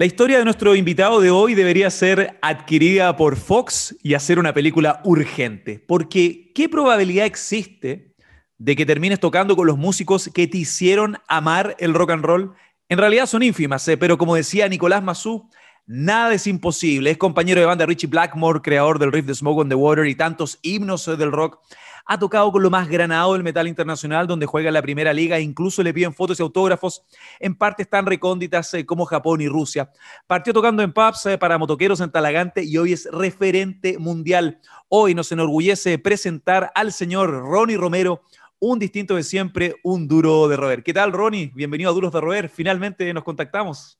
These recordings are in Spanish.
La historia de nuestro invitado de hoy debería ser adquirida por Fox y hacer una película urgente, porque ¿qué probabilidad existe de que termines tocando con los músicos que te hicieron amar el rock and roll? En realidad son ínfimas, ¿eh? pero como decía Nicolás Massú, Nada es imposible. Es compañero de banda Richie Blackmore, creador del riff de Smoke on the Water y tantos himnos eh, del rock ha tocado con lo más granado del metal internacional, donde juega en la primera liga incluso le piden fotos y autógrafos en partes tan recónditas eh, como Japón y Rusia. Partió tocando en pubs eh, para motoqueros en Talagante y hoy es referente mundial. Hoy nos enorgullece presentar al señor Ronnie Romero, un distinto de siempre, un duro de roer. ¿Qué tal, Ronnie? Bienvenido a Duros de Roer. Finalmente nos contactamos.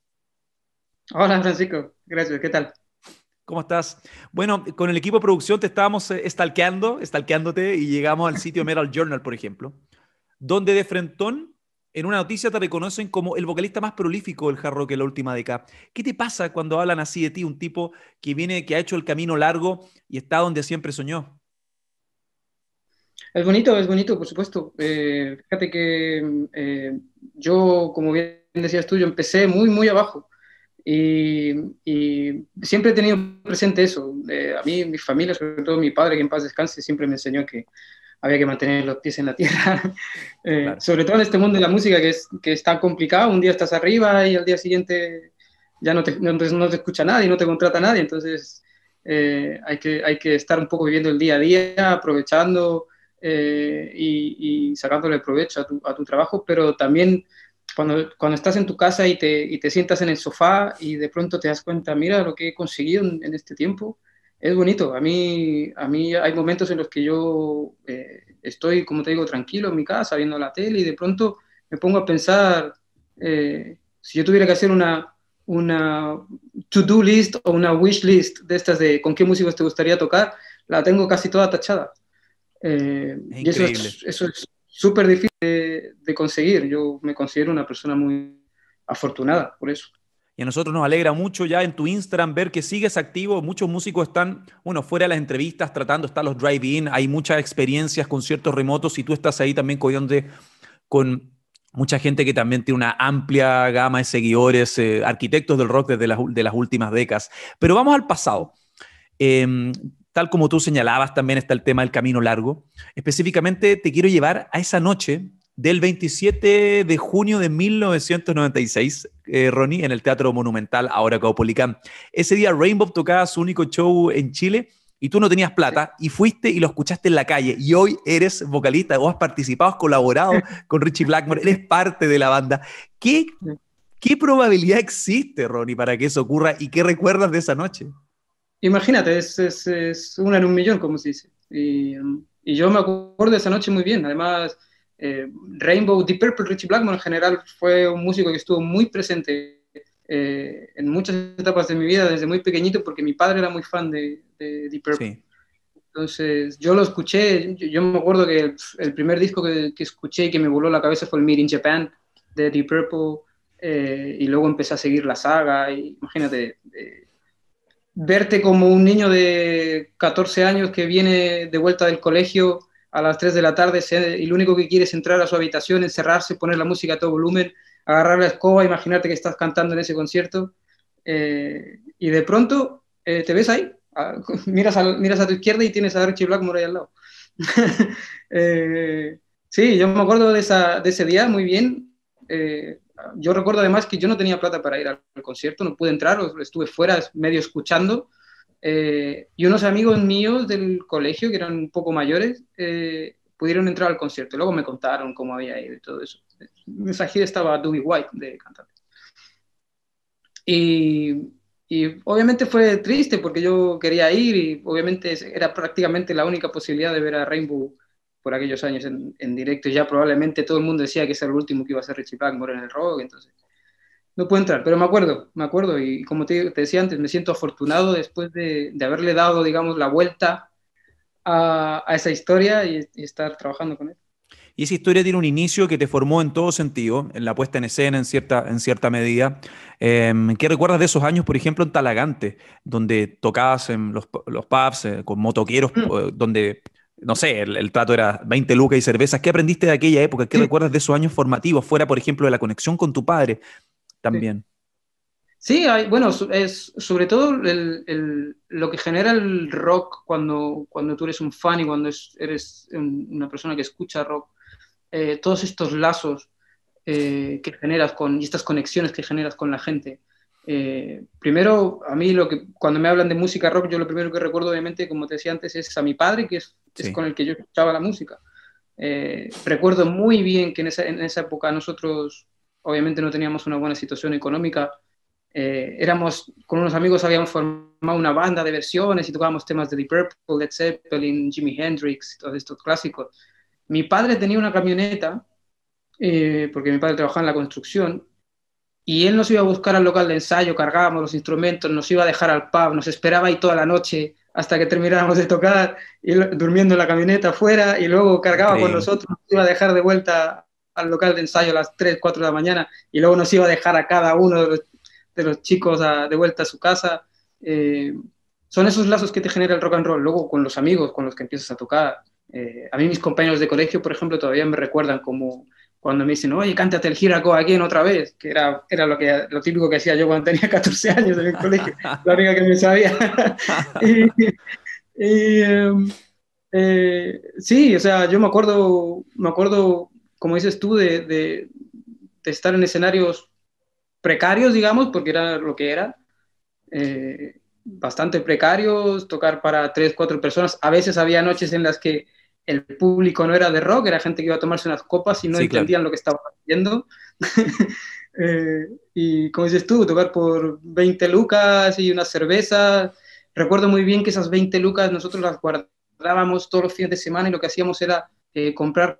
Hola, Francisco. Gracias. ¿Qué tal? ¿Cómo estás? Bueno, con el equipo de producción te estábamos estalqueando, eh, estalqueándote y llegamos al sitio Metal Journal, por ejemplo, donde de frentón, en una noticia te reconocen como el vocalista más prolífico del hard rock en la última década. ¿Qué te pasa cuando hablan así de ti, un tipo que viene, que ha hecho el camino largo y está donde siempre soñó? Es bonito, es bonito, por supuesto. Eh, fíjate que mm, eh, yo, como bien decías tú, yo empecé muy, muy abajo. Y, siempre he tenido presente eso. Eh, a mí, mi familia, sobre todo mi padre, que en paz descanse, siempre me enseñó que había que mantener los pies en la tierra. Eh, sobre todo en este mundo de la música, que es, que es tan complicado. Un día estás arriba y al día siguiente ya no te, no, te escucha nadie, no te contrata nadie. Entonces eh, hay, que, hay que estar un poco viviendo el día a día, aprovechando y, y, sacándole provecho a tu, a tu trabajo, pero también cuando, cuando estás en tu casa y te, y te, sientas en el sofá y de pronto te das cuenta, mira lo que he conseguido en, este tiempo, es bonito. A mí, a mí hay momentos en los que yo eh, estoy, como te digo, tranquilo en mi casa viendo la tele y de pronto me pongo a pensar, eh, si yo tuviera que hacer una, una to-do list o una wish list de estas de con qué músicos te gustaría tocar, la tengo casi toda tachada. Eh, y eso es súper difícil de, conseguir. Yo me considero una persona muy afortunada por eso. Y a nosotros nos alegra mucho ya en tu Instagram ver que sigues activo. Muchos músicos están, bueno, fuera de las entrevistas tratando, están los drive-in, hay muchas experiencias, con conciertos remotos y tú estás ahí también con mucha gente que también tiene una amplia gama de seguidores, eh, arquitectos del rock desde las, de las últimas décadas. Pero vamos al pasado. Em, Tal como tú señalabas, también está el tema del camino largo. Específicamente te quiero llevar a esa noche del 27 de junio de 1996, eh, Ronnie, en el Teatro Monumental, ahora Caupolicán. Ese día Rainbow tocaba su único show en Chile y tú no tenías plata y fuiste y lo escuchaste en la calle y hoy eres vocalista, o has participado, has colaborado con Richie Blackmore, eres parte de la banda. ¿Qué, qué probabilidad existe, Ronnie, para que eso ocurra y qué recuerdas de esa noche? Imagínate, es, una en un millón, como se dice. Y, yo me acuerdo de esa noche muy bien. Además, eh, Rainbow, Deep Purple, Richie Blackmore en general fue un músico que estuvo muy presente eh, en muchas etapas de mi vida desde muy pequeñito porque mi padre era muy fan de, Deep Purple. Entonces, yo lo escuché, yo, me acuerdo que el, primer disco que, escuché y que me voló la cabeza fue el Meet in Japan de Deep Purple, eh, y luego empecé a seguir la saga, imagínate, verte como un niño de 14 años que viene de vuelta del colegio a las 3 de la tarde y lo único que quiere es entrar a su habitación, encerrarse, poner la música a todo volumen, agarrar la escoba, imaginarte que estás cantando en ese concierto eh, y de pronto eh, te ves ahí, ah, miras, a, miras a tu izquierda y tienes a Archie Blackmore ahí al lado. Eh, sí, yo me acuerdo de, de ese día muy bien. Yo recuerdo además que yo no tenía plata para ir al, concierto, no pude entrar, estuve fuera medio escuchando. Eh, y unos amigos míos del colegio, que eran un poco mayores, eh, pudieron entrar al concierto. Luego me contaron cómo había ido y todo eso. esa gira estaba Doobie White de cantante. y, obviamente fue triste porque yo quería ir y obviamente era prácticamente la única posibilidad de ver a Rainbow por aquellos años en, en, directo, ya probablemente todo el mundo decía que ese era el último que iba a ser Richie Blackmore en el rock, entonces no puedo entrar, pero me acuerdo, me acuerdo, y como te, decía antes, me siento afortunado después de, de haberle dado, digamos, la vuelta a, a esa historia y, estar trabajando con él. Y esa historia tiene un inicio que te formó en todo sentido, en la puesta en escena en cierta, en cierta medida. Em, ¿Qué recuerdas de esos años, por ejemplo, en Talagante, donde tocabas en los, los pubs eh, con motoqueros, mm. eh, donde no sé, el, trato era 20 lucas y cervezas. ¿Qué aprendiste de aquella época? ¿Qué recuerdas de esos años formativos? Fuera, por ejemplo, de la conexión con tu padre también. Sí, hay, bueno, es, sobre todo lo que genera el rock cuando, cuando tú eres un fan y cuando eres una persona que escucha rock, eh, todos estos lazos eh, que generas con, y estas conexiones que generas con la gente. Eh, primero, a mí lo que, cuando me hablan de música rock, yo lo primero que recuerdo, obviamente, como te decía antes, es a mi padre, que es con el que yo escuchaba la música. Eh, recuerdo muy bien que en esa, en esa, época nosotros obviamente no teníamos una buena situación económica. Eh, éramos, con unos amigos habíamos formado una banda de versiones y tocábamos temas de The Purple, Led Zeppelin, Jimi Hendrix, todos estos clásicos. Mi padre tenía una camioneta, eh, porque mi padre trabajaba en la construcción, y él nos iba a buscar al local de ensayo, cargábamos los instrumentos, nos iba a dejar al pub, nos esperaba ahí toda la noche hasta que terminábamos de tocar, y durmiendo en la camioneta afuera y luego cargaba con nosotros, nos iba a dejar de vuelta al local de ensayo a las 3, 4 de la mañana y luego nos iba a dejar a cada uno de los, chicos de vuelta a su casa. Eh, son esos lazos que te genera el rock and roll, luego con los amigos con los que empiezas a tocar. Eh, a mí mis compañeros de colegio, por ejemplo, todavía me recuerdan como cuando me dicen, oye, cántate el giraco aquí en otra vez, que era, era lo, que, lo típico que hacía yo cuando tenía 14 años en el colegio, la única que me sabía. Em, eh, sí, o sea, yo me acuerdo, me acuerdo, como dices tú, de, estar en escenarios precarios, digamos, porque era lo que era. Eh, bastante precarios, tocar para tres, cuatro personas. A veces había noches en las que el público no era de rock, era gente que iba a tomarse unas copas y no entendían lo que estaba haciendo. Eh, y como dices tú, tocar por 20 lucas y una cerveza. Recuerdo muy bien que esas 20 lucas nosotros las guardábamos todos los fines de semana y lo que hacíamos era eh, comprar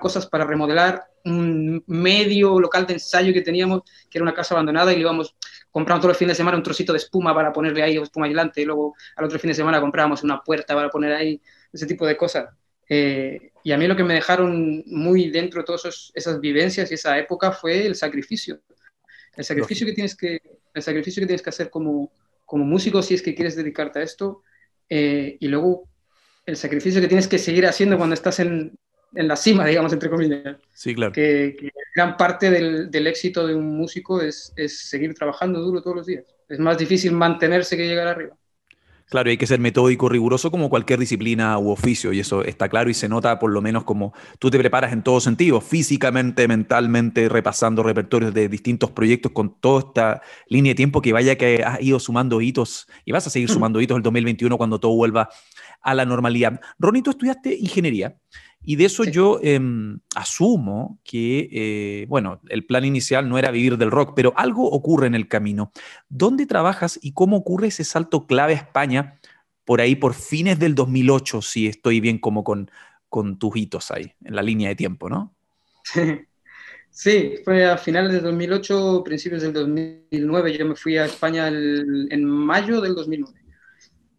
cosas para remodelar un medio local de ensayo que teníamos, que era una casa abandonada, y le íbamos, comprando todos los fines de semana un trocito de espuma para ponerle ahí, espuma adelante y luego al otro fin de semana comprábamos una puerta para poner ahí, ese tipo de cosas. Eh, y a mí lo que me dejaron muy dentro de todas esas vivencias y esa época fue el sacrificio. El sacrificio, que tienes que, el sacrificio que tienes que hacer como, como músico si es que quieres dedicarte a esto, eh, y luego el sacrificio que tienes que seguir haciendo cuando estás en, en la cima, digamos, entre comillas. Sí, claro. Que, gran parte del, éxito de un músico es, seguir trabajando duro todos los días. Es más difícil mantenerse que llegar arriba. Claro, hay que ser metódico, riguroso, como cualquier disciplina u oficio, y eso está claro y se nota por lo menos como tú te preparas en todos sentidos, físicamente, mentalmente, repasando repertorios de distintos proyectos con toda esta línea de tiempo que vaya que has ido sumando hitos y vas a seguir sumando hitos el 2021 cuando todo vuelva a la normalidad. Ronnie, tú estudiaste ingeniería. Y de eso yo em, asumo que, eh, bueno, el plan inicial no era vivir del rock, pero algo ocurre en el camino. ¿Dónde trabajas y cómo ocurre ese salto clave a España por ahí, por fines del 2008, si estoy bien como con, con tus hitos ahí, en la línea de tiempo, ¿no? Sí. fue a finales del 2008, principios del 2009. Yo me fui a España en mayo del 2009.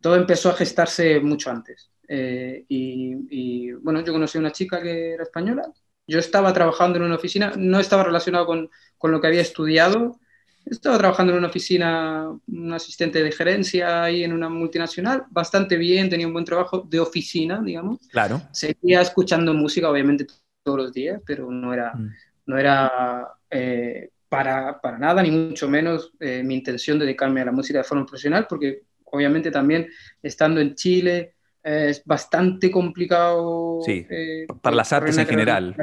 Todo empezó a gestarse mucho antes. Eh, y, bueno, yo conocí a una chica que era española. Yo estaba trabajando en una oficina, no estaba relacionado con, lo que había estudiado. Estaba trabajando en una oficina, un asistente de gerencia ahí en una multinacional, bastante bien, tenía un buen trabajo de oficina, digamos. Claro. Seguía escuchando música, obviamente, todos los días, pero no era, mm. no era eh, para, nada, ni mucho menos eh, mi intención dedicarme a la música de forma profesional, porque obviamente también estando en Chile, es bastante complicado. Eh, para las artes en general.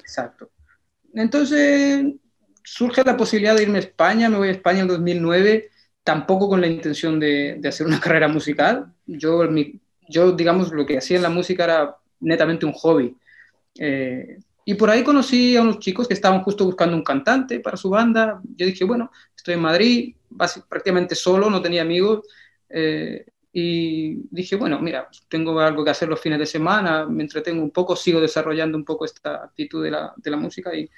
Exacto. Entonces surge la posibilidad de irme a España, me voy a España en 2009, tampoco con la intención de, hacer una carrera musical. Yo, mi, yo, digamos, lo que hacía en la música era netamente un hobby. Eh, y por ahí conocí a unos chicos que estaban justo buscando un cantante para su banda. Yo dije, bueno, estoy en Madrid, prácticamente solo, no tenía amigos. Eh, y dije, bueno, mira, tengo algo que hacer los fines de semana, me entretengo un poco, sigo desarrollando un poco esta actitud de la, de la música y,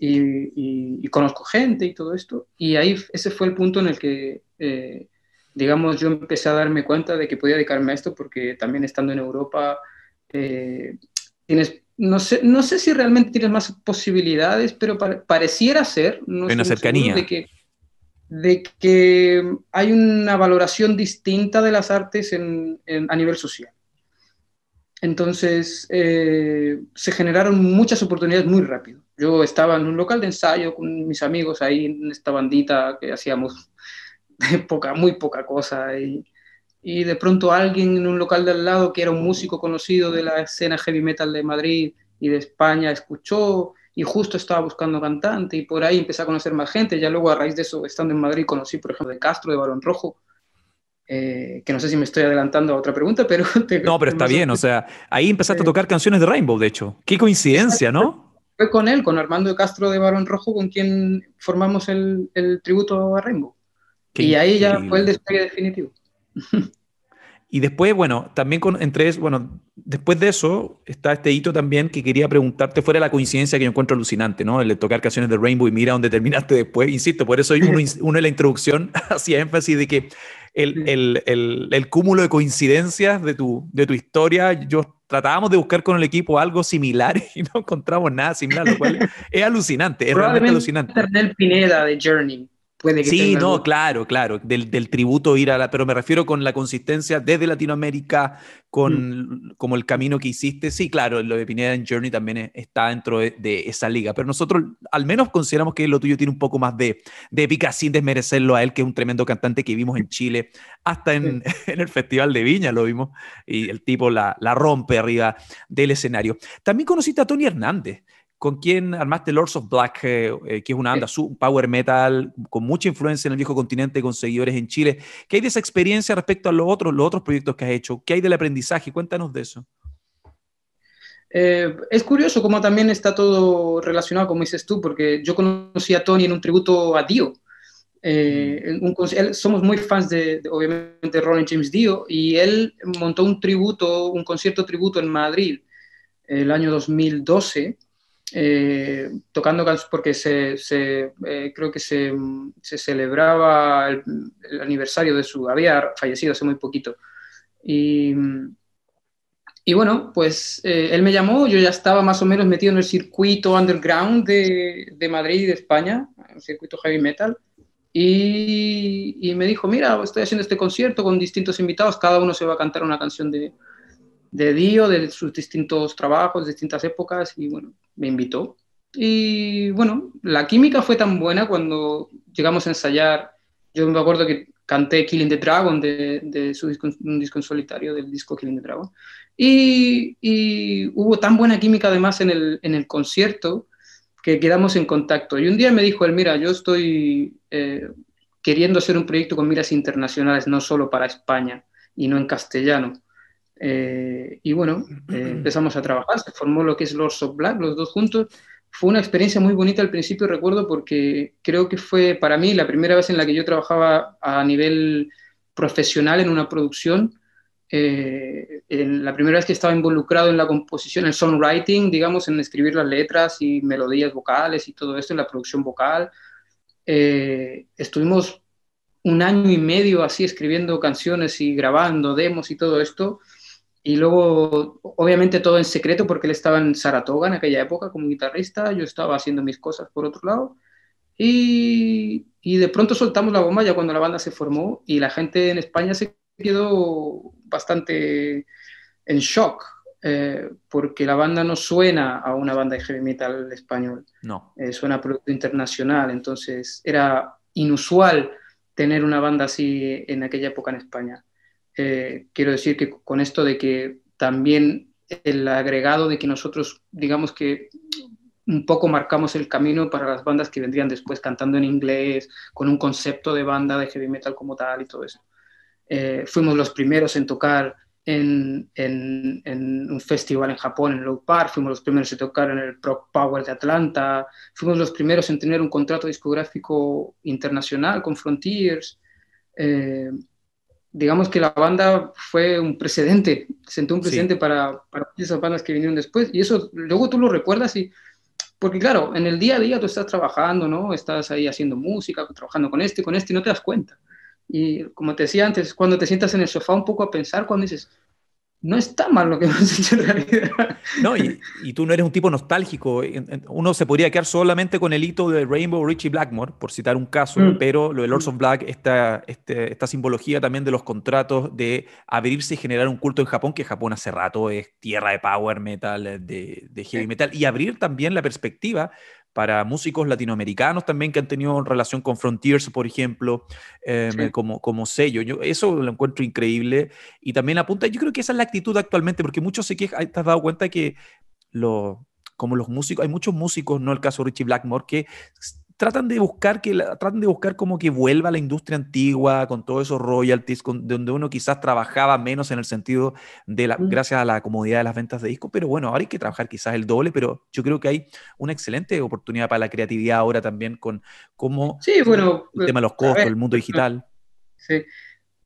y, conozco gente y todo esto. Y ahí ese fue el punto en el que, eh, digamos, yo empecé a darme cuenta de que podía dedicarme a esto porque también estando en Europa eh, tienes... No sé, no sé si realmente tienes más posibilidades, pero pareciera ser... en una cercanía. De que, de que hay una valoración distinta de las artes en, a nivel social. Entonces, eh, se generaron muchas oportunidades muy rápido. Yo estaba en un local de ensayo con mis amigos ahí, en esta bandita que hacíamos poca, muy poca cosa. Y, y de pronto alguien en un local de al lado, que era un músico conocido de la escena heavy metal de Madrid y de España, escuchó y justo estaba buscando cantante y por ahí empecé a conocer más gente. Ya luego a raíz de eso, estando en Madrid, conocí, por ejemplo, de Castro, de Barón Rojo, eh, que no sé si me estoy adelantando a otra pregunta, pero... no, pero está bien, o sea, ahí empezaste a tocar canciones de Rainbow, de hecho. Qué coincidencia, ¿no? Fue con él, con Armando de Castro de Barón Rojo, con quien formamos el, tributo a Rainbow. y ahí ya fue el despegue definitivo. Y después, bueno, también con, entre bueno, después de eso está este hito también que quería preguntarte, fuera la coincidencia que yo encuentro alucinante, ¿no? El de tocar canciones de Rainbow y mira dónde terminaste después, insisto, por eso uno, uno en la introducción hacía énfasis de que el, el, el, el, cúmulo de coincidencias de tu, de tu historia, yo tratábamos de buscar con el equipo algo similar y no encontramos nada similar, lo cual es, alucinante, es realmente alucinante. Pineda de Journey. Sí, no, claro, claro, del, tributo ir a la, pero me refiero con la consistencia desde Latinoamérica, mm. con como el camino que hiciste, sí, claro, lo de Pineda en Journey también e, está dentro de, esa liga, pero nosotros al menos consideramos que lo tuyo tiene un poco más de, de sin desmerecerlo a él, que es un tremendo cantante que vimos en Chile, hasta en, el Festival de Viña lo vimos, y el tipo la, la rompe arriba del escenario. También conociste a Tony Hernández, con quién armaste Lords of Black, eh, eh, que es una banda eh. un power metal con mucha influencia en el viejo continente, con seguidores en Chile. ¿Qué hay de esa experiencia respecto a los otros, los otros proyectos que has hecho? ¿Qué hay del aprendizaje? Cuéntanos de eso. es curioso cómo también está todo relacionado, como dices tú, porque yo conocí a Tony en un tributo a Dio. Mm. somos muy fans de, de, obviamente, Ronnie James Dio, y él montó un tributo, un concierto tributo en Madrid el año 2012, eh, tocando porque se, eh, creo que se, celebraba el, aniversario de su, había fallecido hace muy poquito. Y, bueno, pues eh, él me llamó, yo ya estaba más o menos metido en el circuito underground de, Madrid y de España, el circuito heavy metal. Y, me dijo, mira, estoy haciendo este concierto con distintos invitados, cada uno se va a cantar una canción de, de Dio, de sus distintos trabajos, distintas épocas, y bueno, me invitó. Y bueno, la química fue tan buena cuando llegamos a ensayar. Yo me acuerdo que canté Killing the Dragon de, su disco, un disco en solitario del disco Killing the Dragon. Y, hubo tan buena química además en el, en el, concierto que quedamos en contacto. Y un día me dijo él, mira, yo estoy eh, queriendo hacer un proyecto con miras internacionales, no solo para España y no en castellano. Eh, y bueno, eh, empezamos a trabajar, se formó lo que es Lords of Black, los dos juntos. Fue una experiencia muy bonita al principio, recuerdo, porque creo que fue para mí la primera vez en la que yo trabajaba a nivel profesional en una producción. Eh, en la primera vez que estaba involucrado en la composición, en el songwriting, digamos, en escribir las letras y melodías vocales y todo esto, en la producción vocal. estuvimos un año y medio así escribiendo canciones y grabando demos y todo esto. Y luego, obviamente todo en secreto porque él estaba en Saratoga en aquella época como guitarrista, yo estaba haciendo mis cosas por otro lado. Y, y de pronto soltamos la bomba ya cuando la banda se formó y la gente en España se quedó bastante en shock eh, porque la banda no suena a una banda de heavy metal español. No. Eh, suena a producto internacional, entonces era inusual tener una banda así en aquella época en España. Eh, quiero decir que con esto de que también el agregado de que nosotros, digamos que un poco marcamos el camino para las bandas que vendrían después cantando en inglés, con un concepto de banda de heavy metal como tal y todo eso. Eh, fuimos los primeros en tocar en, un festival en Japón, en Low Park, fuimos los primeros en tocar en el prop Power de Atlanta, fuimos los primeros en tener un contrato discográfico internacional con Frontiers. Eh, digamos que la banda fue un precedente, sentó un precedente para, para, esas bandas que vinieron después. Y eso luego tú lo recuerdas y... Porque claro, en el día a día tú estás trabajando, ¿no? Estás ahí haciendo música, trabajando con este, con este, y no te das cuenta. Y como te decía antes, cuando te sientas en el sofá un poco a pensar, cuando dices, no está mal lo que hemos hecho en realidad. No, y, tú no eres un tipo nostálgico. Uno se podría quedar solamente con el hito de Rainbow Richie Blackmore, por citar un caso, mm. pero lo de Lords of Black, esta, este, esta simbología también de los contratos, de abrirse y generar un culto en Japón, que Japón hace rato es tierra de power metal, de, heavy metal, y abrir también la perspectiva para músicos latinoamericanos también que han tenido relación con Frontiers, por ejemplo, em, como, como sello. eso lo encuentro increíble y también apunta, yo creo que esa es la actitud actualmente, porque muchos sé que ah, te has dado cuenta que como los músicos, hay muchos músicos, no el caso Richie Blackmore, que tratan de buscar que tratan de buscar como que vuelva la industria antigua con todos esos royalties con, donde uno quizás trabajaba menos en el sentido de la mm. gracias a la comodidad de las ventas de discos pero bueno ahora hay que trabajar quizás el doble pero yo creo que hay una excelente oportunidad para la creatividad ahora también con cómo sí, bueno, el tema de los costos el mundo digital sí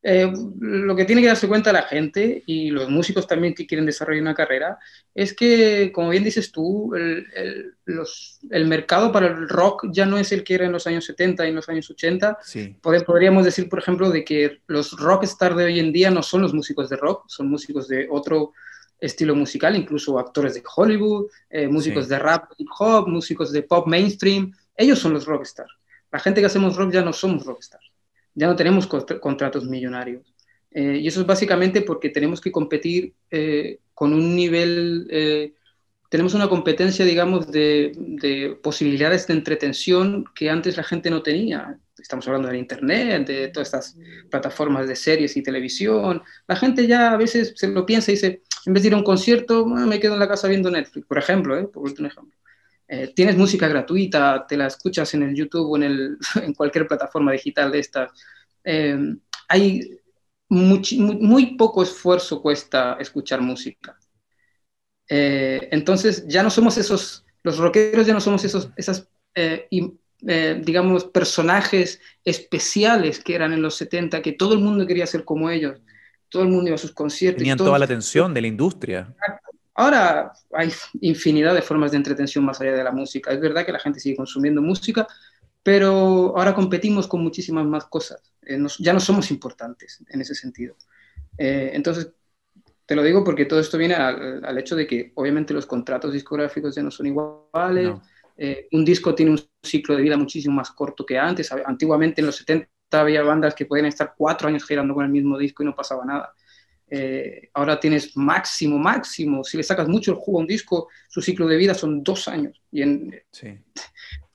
eh, lo que tiene que darse cuenta la gente y los músicos también que quieren desarrollar una carrera es que, como bien dices tú, el, mercado para el rock ya no es el que era en los años 70 y en los años 80. podríamos decir, por ejemplo, de que los rockstars de hoy en día no son los músicos de rock, son músicos de otro estilo musical, incluso actores de Hollywood, eh, músicos de rap, hip hop, músicos de pop mainstream. Ellos son los rockstars. La gente que hacemos rock ya no somos rockstars ya no tenemos contratos millonarios. Eh, y eso es básicamente porque tenemos que competir eh, con un nivel, eh, tenemos una competencia, digamos, de, posibilidades de entretención que antes la gente no tenía. Estamos hablando del Internet, de todas estas plataformas de series y televisión. La gente ya a veces se lo piensa y dice, en vez de ir a un concierto, ah, me quedo en la casa viendo Netflix, por ejemplo, por último ejemplo. Eh, tienes música gratuita, te la escuchas en el YouTube o en, el, en cualquier plataforma digital de estas. Eh, hay muy, poco esfuerzo cuesta escuchar música. Eh, entonces ya no somos esos, los rockeros ya no somos esos, esas, digamos, personajes especiales que eran en los 70, que todo el mundo quería ser como ellos. Todo el mundo iba a sus conciertos. Tenían toda la atención de la industria. Ahora hay infinidad de formas de entretención más allá de la música. Es verdad que la gente sigue consumiendo música, pero ahora competimos con muchísimas más cosas. Eh, ya no somos importantes en ese sentido. Eh, entonces, te lo digo porque todo esto viene al, hecho de que obviamente los contratos discográficos ya no son iguales. Eh, un disco tiene un ciclo de vida muchísimo más corto que antes. Antiguamente en los 70 había bandas que podían estar cuatro años girando con el mismo disco y no pasaba nada. Eh, ahora tienes máximo, máximo. Si le sacas mucho el jugo a un disco, su ciclo de vida son dos años. Y en,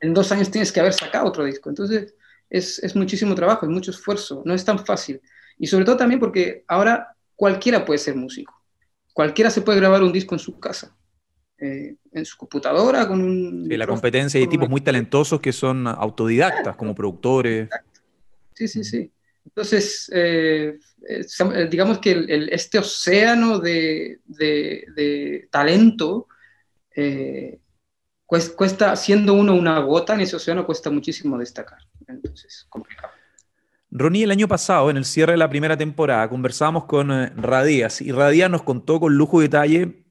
dos años tienes que haber sacado otro disco. Entonces, es, muchísimo trabajo, es mucho esfuerzo. No es tan fácil. Y sobre todo también porque ahora cualquiera puede ser músico. Cualquiera se puede grabar un disco en su casa. Eh, en su computadora, con un... la competencia hay tipos muy talentosos que son autodidactas, como productores. Sí, sí, sí. Entonces, eh, eh, eh, digamos que este océano de, talento cuesta, siendo uno una gota en ese océano, cuesta muchísimo destacar. Entonces, complicado. Ronnie, el año pasado, en el cierre de la primera temporada, conversábamos con Radías y Radías nos contó con lujo y detalle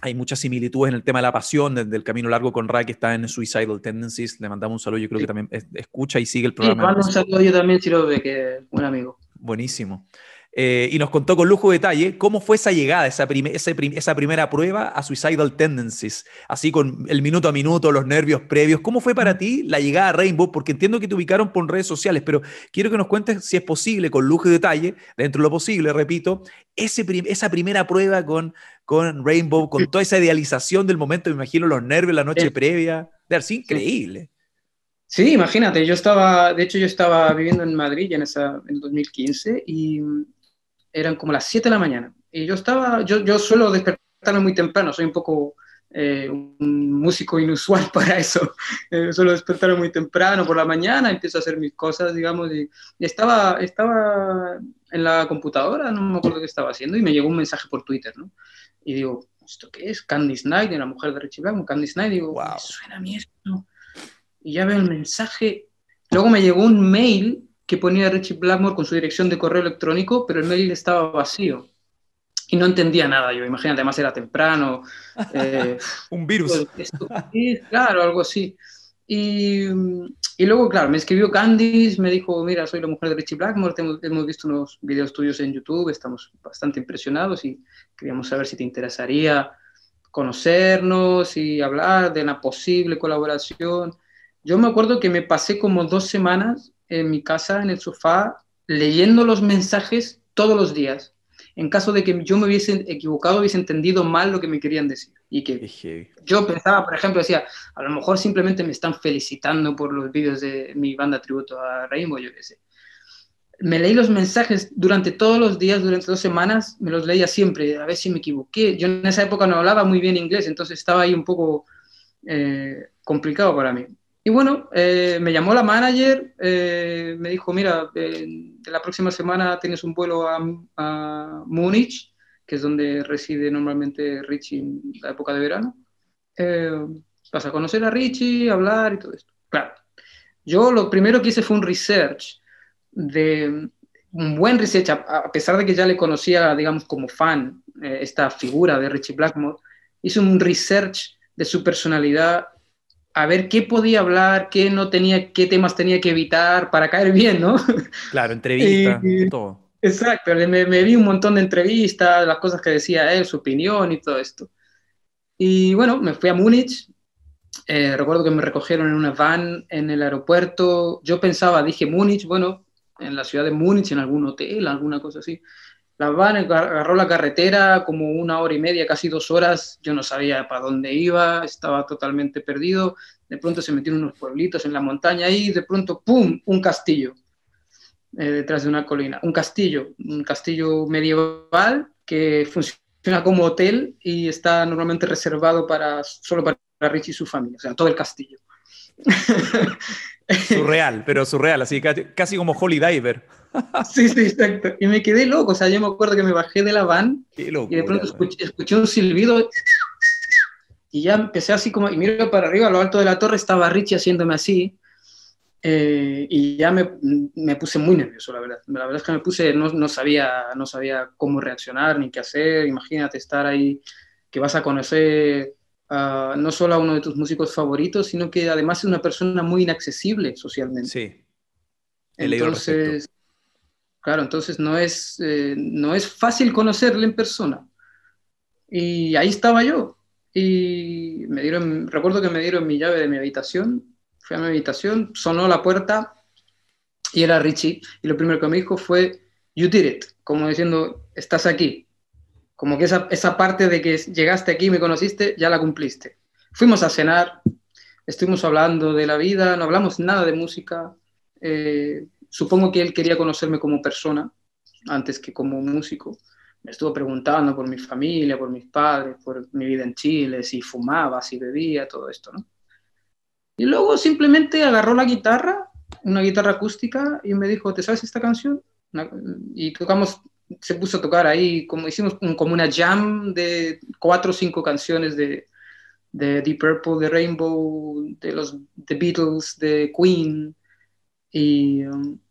hay muchas similitudes en el tema de la pasión, desde el camino largo con Ray, que está en Suicidal Tendencies. Le mandamos un saludo, yo creo que también escucha y sigue el programa. Sí, mando un saludo yo también, si que es un amigo. Buenísimo. Eh, y nos contó con lujo de detalle cómo fue esa llegada, esa, esa, primera prueba a Suicidal Tendencies, así con el minuto a minuto, los nervios previos. ¿Cómo fue para ti la llegada a Rainbow? Porque entiendo que te ubicaron por redes sociales, pero quiero que nos cuentes si es posible, con lujo de detalle, dentro de lo posible, repito, ese esa primera prueba con, con Rainbow, con toda esa idealización del momento, me imagino los nervios la noche previa. Es increíble. Sí, imagínate, yo estaba, de hecho yo estaba viviendo en Madrid en, esa, en 2015 y eran como las 7 de la mañana. Y yo estaba, yo, yo suelo despertarme muy temprano, soy un poco eh, un músico inusual para eso. Eh, suelo despertarme muy temprano por la mañana, empiezo a hacer mis cosas, digamos, y, estaba, estaba en la computadora, no me acuerdo qué estaba haciendo, y me llegó un mensaje por Twitter, ¿no? Y digo, ¿esto qué es? Candy de la mujer de Richie Blackmore, Candice Night y digo, wow. suena a mí esto? Y ya veo el mensaje. Luego me llegó un mail que ponía Richie Blackmore con su dirección de correo electrónico, pero el mail estaba vacío. Y no entendía nada, yo imagino, además era temprano. Eh, Un virus. claro, algo así. Y, luego, claro, me escribió Candice, me dijo, mira, soy la mujer de Richie Blackmore, hemos, visto unos videos tuyos en YouTube, estamos bastante impresionados y queríamos saber si te interesaría conocernos y hablar de una posible colaboración. Yo me acuerdo que me pasé como dos semanas en mi casa, en el sofá, leyendo los mensajes todos los días. En caso de que yo me hubiese equivocado, hubiese entendido mal lo que me querían decir. Y que yo pensaba, por ejemplo, decía, a lo mejor simplemente me están felicitando por los vídeos de mi banda tributo a Rainbow, yo qué sé. Me leí los mensajes durante todos los días, durante dos semanas, me los leía siempre, a ver si me equivoqué. Yo en esa época no hablaba muy bien inglés, entonces estaba ahí un poco eh, complicado para mí. Y bueno, eh, me llamó la manager, eh, me dijo, mira, de la próxima semana tienes un vuelo a, Múnich, que es donde reside normalmente Richie en la época de verano. Eh, vas a conocer a Richie, hablar y todo esto. Claro, yo lo primero que hice fue un research, de un buen research, a pesar de que ya le conocía, digamos, como fan, esta figura de Richie Blackmore, hice un research de su personalidad a ver qué podía hablar, qué no tenía, qué temas tenía que evitar para caer bien, ¿no? Claro, entrevista, todo. Exacto, me, vi un montón de entrevistas, las cosas que decía él, su opinión y todo esto. Y bueno, me fui a Múnich. Eh, recuerdo que me recogieron en una van en el aeropuerto. Yo pensaba, dije Múnich, bueno, en la ciudad de Múnich, en algún hotel, alguna cosa así. La van, agarró la carretera como una hora y media, casi dos horas. Yo no sabía para dónde iba, estaba totalmente perdido. De pronto se metieron unos pueblitos en la montaña y de pronto, ¡pum!, un castillo eh, detrás de una colina. Un castillo, un castillo medieval que funciona como hotel y está normalmente reservado para, solo para Rich y su familia, o sea, todo el castillo. Surreal, pero surreal, así casi como Holy Diver. sí, sí, exacto. Y me quedé loco, o sea, yo me acuerdo que me bajé de la van y de pronto escuché, un silbido y ya empecé así como, y miro para arriba, a lo alto de la torre estaba Richie haciéndome así. Eh, y ya me, me, puse muy nervioso, la verdad. La verdad es que me puse, no, no, sabía, no sabía cómo reaccionar ni qué hacer. Imagínate estar ahí, que vas a conocer Ah, no solo a uno de tus músicos favoritos, sino que además es una persona muy inaccesible socialmente. Sí. entonces, claro, entonces no es, eh, no es fácil conocerle en persona. Y ahí estaba yo. Y me dieron, recuerdo que me dieron mi llave de mi habitación. Fui a mi habitación, sonó la puerta y era Richie. Y lo primero que me dijo fue, You did it, como diciendo, estás aquí. Como que esa, esa parte de que llegaste aquí, me conociste, ya la cumpliste. Fuimos a cenar, estuvimos hablando de la vida, no hablamos nada de música. Eh, supongo que él quería conocerme como persona antes que como músico. Me estuvo preguntando por mi familia, por mis padres, por mi vida en Chile, si fumaba, si bebía, todo esto, ¿no? Y luego simplemente agarró la guitarra, una guitarra acústica, y me dijo, ¿te sabes esta canción? y tocamos se puso a tocar ahí, como hicimos como una jam de cuatro o cinco canciones de, The Deep Purple, de Rainbow, de los The Beatles, de Queen, um,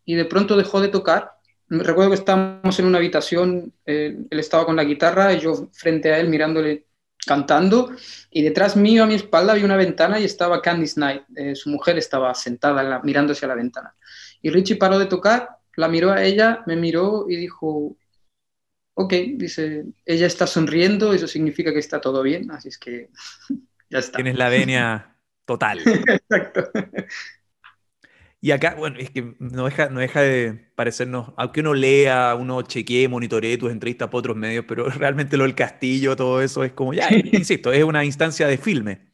y, de pronto dejó de tocar. Recuerdo que estábamos en una habitación, eh, él estaba con la guitarra y yo frente a él mirándole cantando y detrás mío a mi espalda había una ventana y estaba Candice Knight, eh, su mujer estaba sentada la, mirándose a la ventana. Y Richie paró de tocar, la miró a ella, me miró y dijo, ok, dice, ella está sonriendo, eso significa que está todo bien, así es que ya está. Tienes la venia total. Exacto. Y acá, bueno, es que no deja, no deja de parecernos, aunque uno lea, uno chequee, monitoree tus entrevistas por otros medios, pero realmente lo del castillo, todo eso es como, ya, insisto, es una instancia de filme.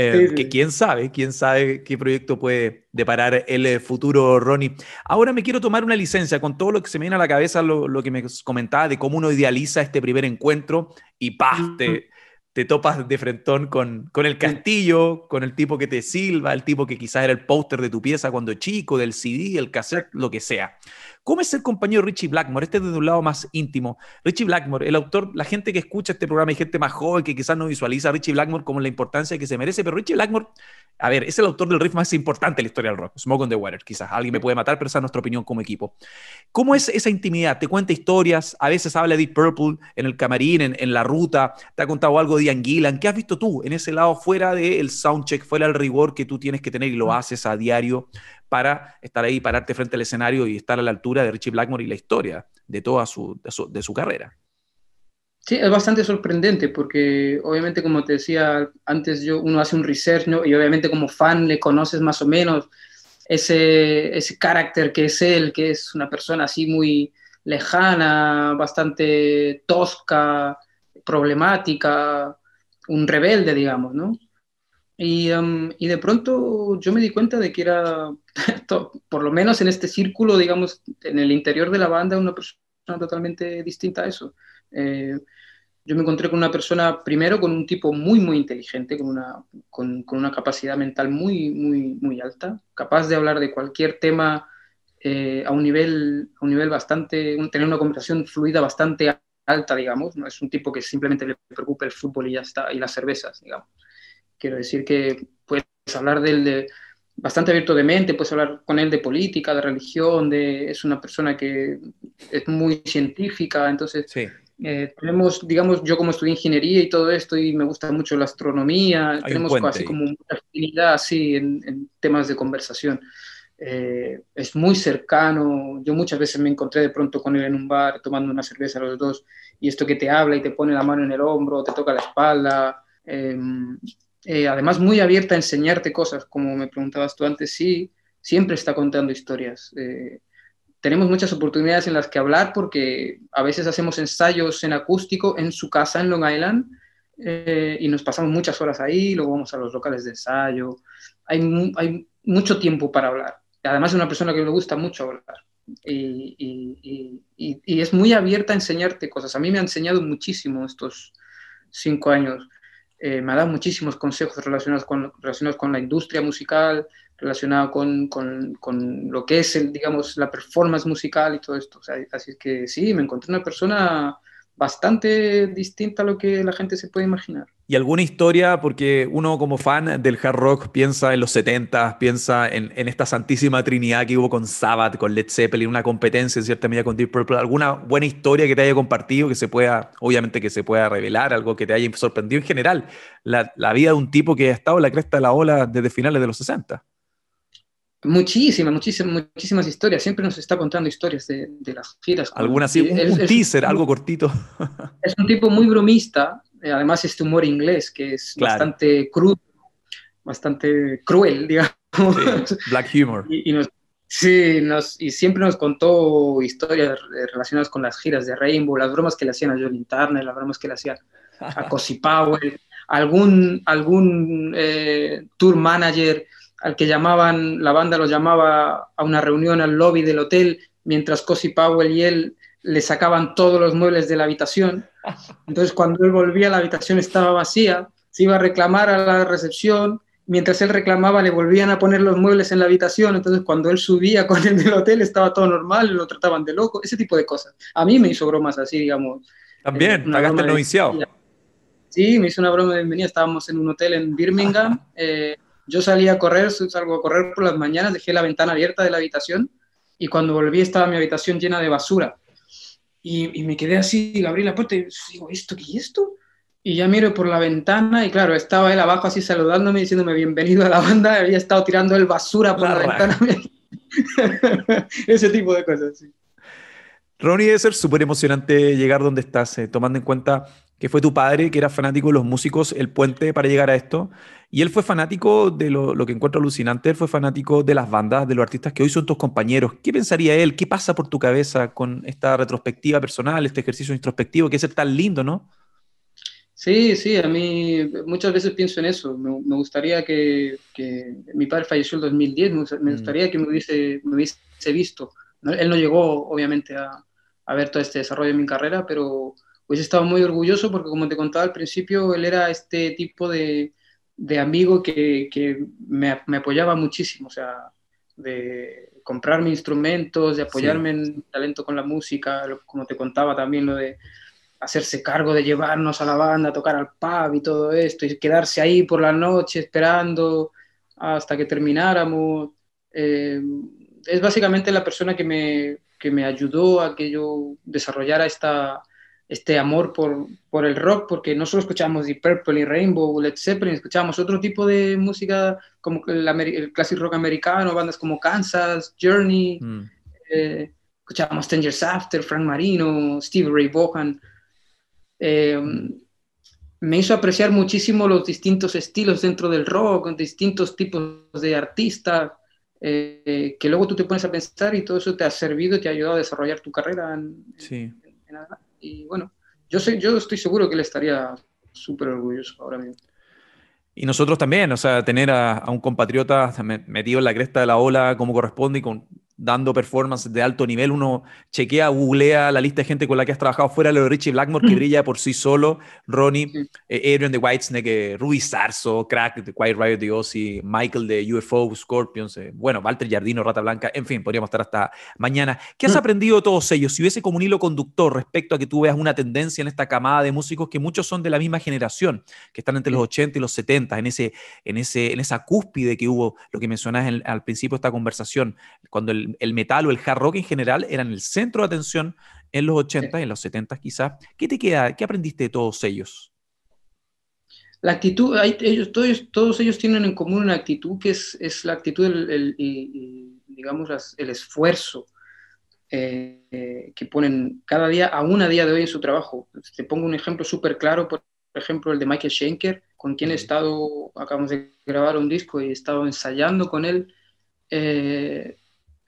Eh, que quién sabe, quién sabe qué proyecto puede deparar el eh, futuro Ronnie. Ahora me quiero tomar una licencia con todo lo que se me viene a la cabeza, lo, que me comentaba de cómo uno idealiza este primer encuentro y ¡pah! Te, topas de frentón con, con el castillo, con el tipo que te silba, el tipo que quizás era el póster de tu pieza cuando chico, del CD, el cassette, lo que sea. ¿Cómo es el compañero Richie Blackmore? Este es desde un lado más íntimo. Richie Blackmore, el autor, la gente que escucha este programa hay gente más joven que quizás no visualiza a Richie Blackmore como la importancia que se merece, pero Richie Blackmore, a ver, es el autor del riff más importante de la historia del rock, Smoke on the Water, quizás. Alguien me puede matar, pero esa es nuestra opinión como equipo. ¿Cómo es esa intimidad? ¿Te cuenta historias? A veces habla de Deep Purple en el camarín, en, la ruta. ¿Te ha contado algo de Ian Gillan? ¿Qué has visto tú en ese lado fuera del soundcheck, fuera del rigor que tú tienes que tener y lo mm. haces a diario? para estar ahí, pararte frente al escenario y estar a la altura de Richie Blackmore y la historia de toda su, de su, carrera. Sí, es bastante sorprendente porque obviamente como te decía antes, yo, uno hace un research y obviamente como fan le conoces más o menos ese, ese carácter que es él, que es una persona así muy lejana, bastante tosca, problemática, un rebelde, digamos, ¿no? Y, de pronto yo me di cuenta de que era, por lo menos en este círculo, digamos, en el interior de la banda, una persona totalmente distinta a eso. Eh, yo me encontré con una persona, primero, con un tipo muy, muy inteligente, con una, con, con una capacidad mental muy, muy, muy alta, capaz de hablar de cualquier tema eh, a, un nivel, a un nivel bastante, tener una conversación fluida bastante alta, digamos. No es un tipo que simplemente le preocupa el fútbol y ya está, y las cervezas, digamos. Quiero decir que puedes hablar de él bastante abierto de mente, puedes hablar con él de política, de religión, de, es una persona que es muy científica, entonces eh, tenemos, digamos, yo como estudié ingeniería y todo esto y me gusta mucho la astronomía, tenemos así como mucha afinidad así en, temas de conversación. Eh, es muy cercano, yo muchas veces me encontré de pronto con él en un bar tomando una cerveza los dos y esto que te habla y te pone la mano en el hombro, te toca la espalda. Eh, eh, además muy abierta a enseñarte cosas, como me preguntabas tú antes, sí, siempre está contando historias. Eh, tenemos muchas oportunidades en las que hablar porque a veces hacemos ensayos en acústico en su casa en Long Island eh, y nos pasamos muchas horas ahí, luego vamos a los locales de ensayo. Hay, mucho tiempo para hablar. Además es una persona que me gusta mucho hablar y, es muy abierta a enseñarte cosas. A mí me ha enseñado muchísimo estos cinco años. Eh, me ha dado muchísimos consejos relacionados con, relacionados con la industria musical, relacionado con, con, con, lo que es, el, digamos, la performance musical y todo esto. así que sí, me encontré una persona bastante distinta a lo que la gente se puede imaginar. ¿Y alguna historia? Porque uno como fan del hard rock piensa en los 70, piensa en, esta santísima trinidad que hubo con Sabbath, con Led Zeppelin, una competencia en cierta medida con Deep Purple. ¿Alguna buena historia que te haya compartido, que se pueda, obviamente que se pueda revelar, algo que te haya sorprendido en general? La, la vida de un tipo que ha estado en la cresta de la ola desde finales de los 60. Muchísimas, muchísimas, muchísimas historias. Siempre nos está contando historias de, las giras. Algunas sí, eh, un, teaser, algo cortito. Es un tipo muy bromista, eh, además este humor inglés que es bastante crudo, bastante cruel, digamos. black humor. Y, y siempre nos contó historias eh, relacionadas con las giras de Rainbow, las bromas que le hacían a Johnny Turner, las bromas que le hacían a Cosi Powell, algún, algún tour manager al que llamaban, la banda lo llamaba a una reunión al lobby del hotel, mientras Cosi Powell y él le sacaban todos los muebles de la habitación. Entonces, cuando él volvía, la habitación estaba vacía, se iba a reclamar a la recepción, mientras él reclamaba, le volvían a poner los muebles en la habitación, entonces cuando él subía con el del hotel estaba todo normal, lo trataban de loco, ese tipo de cosas. A mí me hizo bromas así, digamos. También, pagaste noviciado. Sí, me hizo una broma de bienvenida, estábamos en un hotel en Birmingham, eh, yo salí a correr, salgo a correr por las mañanas, dejé la ventana abierta de la habitación y cuando volví estaba mi habitación llena de basura. Y, me quedé así, y abrí la puerta y digo, ¿esto qué es esto? Y ya miro por la ventana y claro, estaba él abajo así saludándome, diciéndome bienvenido a la banda, había estado tirando el basura por la, ventana. Ese tipo de cosas, sí. Ronnie, debe ser súper emocionante llegar donde estás, eh, tomando en cuenta que fue tu padre, que era fanático de los músicos, el puente para llegar a esto. Y él fue fanático de lo, que encuentro alucinante, él fue fanático de las bandas, de los artistas que hoy son tus compañeros. ¿Qué pensaría él? ¿Qué pasa por tu cabeza con esta retrospectiva personal, este ejercicio introspectivo que es tan lindo, no? Sí, sí, a mí muchas veces pienso en eso. Me, gustaría que, mi padre falleció en 2010, me mm. gustaría que me hubiese, me visto. él no llegó, obviamente, a, a ver todo este desarrollo en mi carrera, pero hubiese estado muy orgulloso porque, como te contaba al principio, él era este tipo de, de amigo que, me, apoyaba muchísimo, o sea, de comprarme instrumentos, de apoyarme en talento con la música, como te contaba también lo de hacerse cargo de llevarnos a la banda, tocar al pub y todo esto, y quedarse ahí por la noche esperando hasta que termináramos. Eh, es básicamente la persona que me, que me ayudó a que yo desarrollara esta, este amor por, el rock, porque no solo escuchábamos Deep Purple y Rainbow, Led Zeppelin, escuchábamos otro tipo de música como el, clásico rock americano, bandas como Kansas, Journey, escuchamos mm. eh, escuchábamos Ten After, Frank Marino, Steve Ray Vaughan. Em, me hizo apreciar muchísimo los distintos estilos dentro del rock, distintos tipos de artistas, eh, que luego tú te pones a pensar y todo eso te ha servido te ha ayudado a desarrollar tu carrera. sí. Y bueno, yo, soy yo estoy seguro que él estaría súper orgulloso ahora mismo. Y nosotros también, o sea, tener a, a, un compatriota metido en la cresta de la ola como corresponde y con dando performance de alto nivel, uno chequea, googlea la lista de gente con la que has trabajado fuera de Richie Blackmore, que mm. brilla por sí solo, Ronnie, eh, Adrian de Whitesnake, eh, Ruby Sarso, Crack de Quiet Riot de Ozzy, Michael de UFO, Scorpions, eh, bueno, Walter Jardino, Rata Blanca, en fin, podríamos estar hasta mañana. ¿Qué has mm. aprendido de todos ellos? Si hubiese como un hilo conductor respecto a que tú veas una tendencia en esta camada de músicos que muchos son de la misma generación, que están entre los 80 y los 70, en, ese, en, ese, en esa cúspide que hubo, lo que mencionas al principio de esta conversación, cuando el el, metal o el hard rock en general eran el centro de atención en los 80 en los 70 quizás. ¿Qué te queda? ¿Qué aprendiste de todos ellos? La actitud, ellos, todos, todos, ellos tienen en común una actitud que es, la actitud, y digamos, el esfuerzo eh, que ponen cada día, a a día de hoy en su trabajo. Te pongo un ejemplo súper claro, por ejemplo, el de Michael Schenker, con quien he estado, acabamos de grabar un disco y he estado ensayando con él. Eh,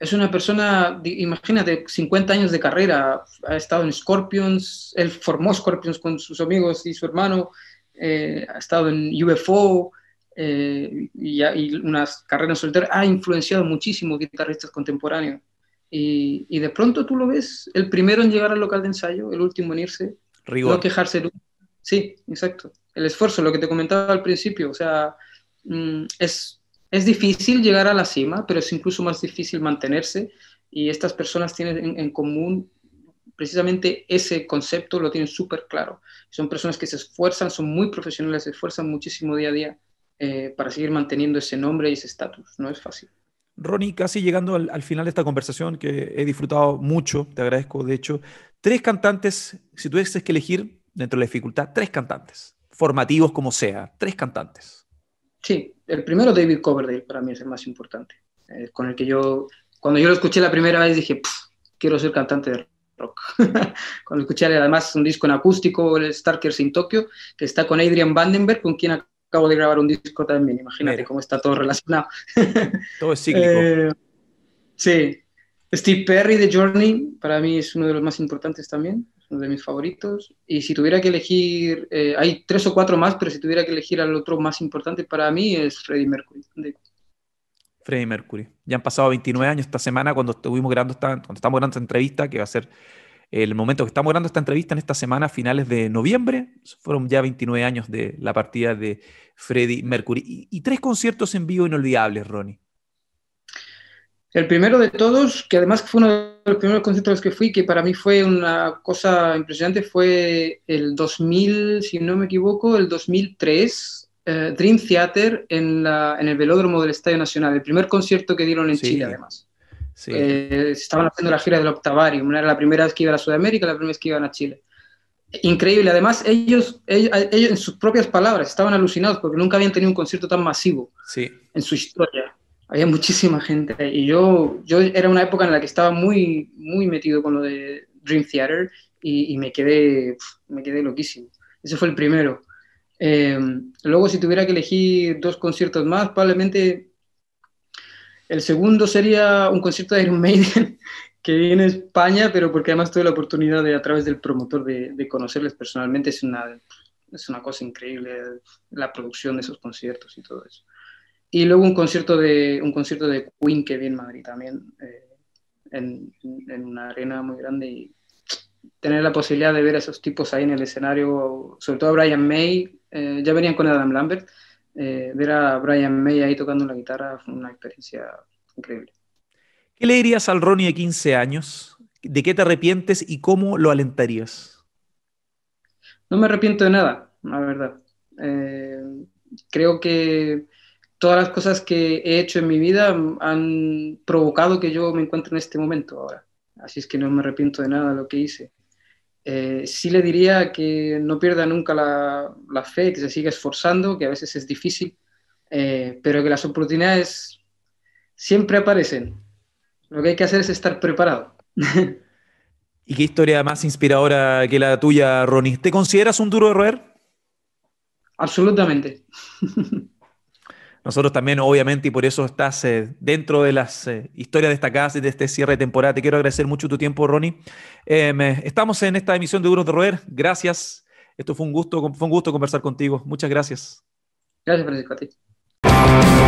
es una persona, imagínate, 50 años de carrera, ha estado en Scorpions, él formó Scorpions con sus amigos y su hermano, eh, ha estado en UFO eh, y, unas carreras solteras, ha influenciado muchísimo guitarristas contemporáneos. Y, de pronto tú lo ves, el primero en llegar al local de ensayo, el último en irse, Rigor. no quejarse. Sí, exacto. El esfuerzo, lo que te comentaba al principio, o sea, mm, es es difícil llegar a la cima, pero es incluso más difícil mantenerse y estas personas tienen en, común precisamente ese concepto, lo tienen súper claro. Son personas que se esfuerzan, son muy profesionales, se esfuerzan muchísimo día a día eh, para seguir manteniendo ese nombre y ese estatus. No es fácil. Ronnie, casi llegando al, final de esta conversación que he disfrutado mucho, te agradezco, de hecho, tres cantantes, si tuvieses que elegir dentro de la dificultad, tres cantantes, formativos como sea, tres cantantes. Sí, el primero David Coverdale para mí es el más importante. Eh, con el que yo, cuando yo lo escuché la primera vez dije, quiero ser cantante de rock. cuando escuché además un disco en acústico, el Starkers in Tokyo, que está con Adrian Vandenberg, con quien acabo de grabar un disco también. Imagínate cómo está todo relacionado. todo es cíclico. Eh, sí. Steve Perry de Journey para mí es uno de los más importantes también de mis favoritos. Y si tuviera que elegir, eh, hay tres o cuatro más, pero si tuviera que elegir al otro más importante para mí es Freddie Mercury. Freddie Mercury. Ya han pasado 29 años esta semana cuando estuvimos grabando esta, entrevista, que va a ser el momento que estamos grabando esta entrevista en esta semana, finales de noviembre. Fueron ya 29 años de la partida de Freddie Mercury. y tres conciertos en vivo inolvidables, Ronnie. El primero de todos, que además fue uno de los primeros conciertos que fui, que para mí fue una cosa impresionante, fue el 2000, si no me equivoco, el 2003, eh, Dream Theater en, el velódromo del Estadio Nacional, el primer concierto que dieron en Chile además. Sí. Eh, estaban haciendo la gira del Octavarium, era la primera vez que iban a Sudamérica, la primera vez que iban a Chile. Increíble, además ellos, ellos, en sus propias palabras estaban alucinados porque nunca habían tenido un concierto tan masivo en su historia había muchísima gente y yo, yo era una época en la que estaba muy, muy metido con lo de Dream Theater y, me, quedé, me quedé loquísimo. Ese fue el primero. Em, luego, si tuviera que elegir dos conciertos más, probablemente el segundo sería un concierto de Iron Maiden que viene a España, pero porque además tuve la oportunidad de, a través del promotor, de, de conocerles personalmente. Es una, es una cosa increíble la producción de esos conciertos y todo eso. Y luego un concierto de, un concierto de Queen que vi en Madrid también, eh, en, una arena muy grande. Y tener la posibilidad de ver a esos tipos ahí en el escenario, sobre todo a Brian May, eh, ya venían con Adam Lambert, eh, ver a Brian May ahí tocando la guitarra fue una experiencia increíble. ¿Qué le dirías al Ronnie de 15 años? ¿De qué te arrepientes y cómo lo alentarías? No me arrepiento de nada, la verdad. creo que todas las cosas que he hecho en mi vida han provocado que yo me encuentre en este momento ahora. Así es que no me arrepiento de nada de lo que hice. Eh, sí le diría que no pierda nunca la, fe, que se siga esforzando, que a veces es difícil, eh, pero que las oportunidades siempre aparecen. Lo que hay que hacer es estar preparado. ¿Y qué historia más inspiradora que la tuya, Ronnie? ¿Te consideras un duro de roer? Absolutamente. Nosotros también, obviamente, y por eso estás eh, dentro de las eh, historias destacadas de este cierre de temporada. Te quiero agradecer mucho tu tiempo, Ronnie. Em, eh, estamos en esta emisión de Duros de Roer. Gracias. Esto fue un gusto, fue un gusto conversar contigo. Muchas gracias. Gracias, Francisco. A ti.